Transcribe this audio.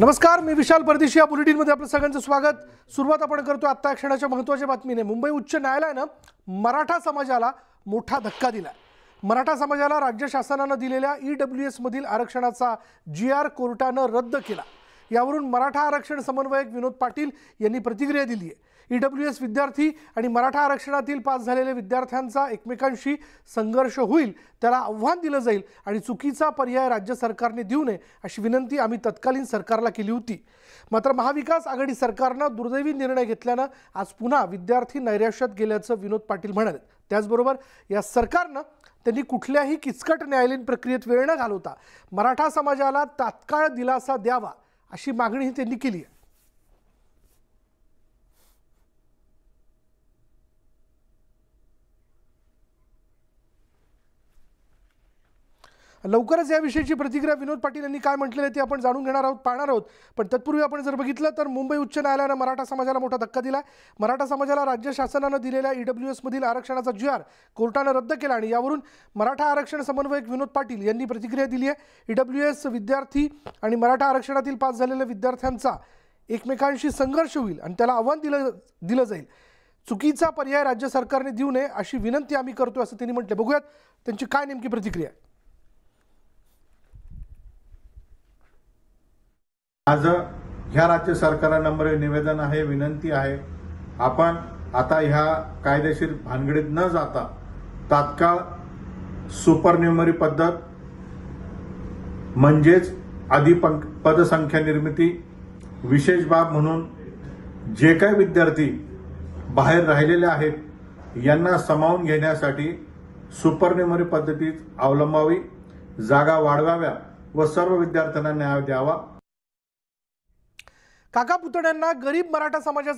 नमस्कार मी विशाल परदेशी या बुलेटिनमध्ये आपलं सगळ्यांचं स्वागत सुरुवात आपण करतो आत्ता क्षणाच्या महत्त्वाच्या बातमीने मुंबई उच्च न्यायालयानं मराठा समाजाला मोठा धक्का दिला मराठा समाजाला राज्य शासनानं दिलेल्या ई e डब्ल्यू एसमधील आरक्षणाचा जी आर कोर्टानं रद्द केला यावरून मराठा आरक्षण समन्वयक विनोद पाटील यांनी प्रतिक्रिया दिली आहे ईडब्ल्यू एस विद्यार्थी आणि मराठा आरक्षणातील पास झालेल्या विद्यार्थ्यांचा एकमेकांशी संघर्ष होईल त्याला आव्हान दिलं जाईल आणि चुकीचा पर्याय राज्य सरकारने देऊ नये अशी विनंती आम्ही तत्कालीन सरकारला केली होती मात्र महाविकास आघाडी सरकारनं दुर्दैवी निर्णय घेतल्यानं आज पुन्हा विद्यार्थी नैराश्यात गेल्याचं विनोद पाटील म्हणाले त्याचबरोबर या सरकारनं त्यांनी कुठल्याही किचकट न्यायालयीन प्रक्रियेत वेळ न घालवता मराठा समाजाला तात्काळ दिलासा द्यावा अशी मागणीही त्यांनी केली आहे लवकरच या याविषयीची प्रतिक्रिया विनोद पाटील यांनी काय म्हटलेलं आहे ते आपण जाणून घेणार आहोत पाहणार आहोत पण तत्पूर्वी आपण जर बघितलं तर मुंबई उच्च न्यायालयानं मराठा समाजाला मोठा धक्का दिला मराठा समाजाला राज्य शासनानं दिलेल्या ईडब्ल्यू e एसमधील आरक्षणाचा जुआर कोर्टानं रद्द केला आणि यावरून मराठा आरक्षण समन्वयक विनोद पाटील यांनी प्रतिक्रिया दिली आहे ईडब्ल्यू e एस विद्यार्थी आणि मराठा आरक्षणातील पास झालेल्या विद्यार्थ्यांचा एकमेकांशी संघर्ष होईल आणि त्याला आव्हान दिलं दिलं जाईल चुकीचा पर्याय राज्य सरकारने देऊ नये अशी विनंती आम्ही करतो असं त्यांनी म्हटलं बघूयात त्यांची काय नेमकी प्रतिक्रिया आहे माझं ह्या राज्य सरकारला नंबर निवेदन आहे विनंती आहे आपण आता ह्या कायदेशीर भानगडीत न जाता तात्काळ सुपरन्युमरी पद्धत म्हणजेच आधी पदसंख्या निर्मिती विशेष बाब म्हणून जे काही विद्यार्थी बाहेर राहिलेले आहेत यांना समावून घेण्यासाठी सुपरन्युमरी पद्धतीत अवलंबावी जागा वाढवाव्या व सर्व विद्यार्थ्यांना न्याय द्यावा काका पुतण्यांना गरीब मराठा समाजाचं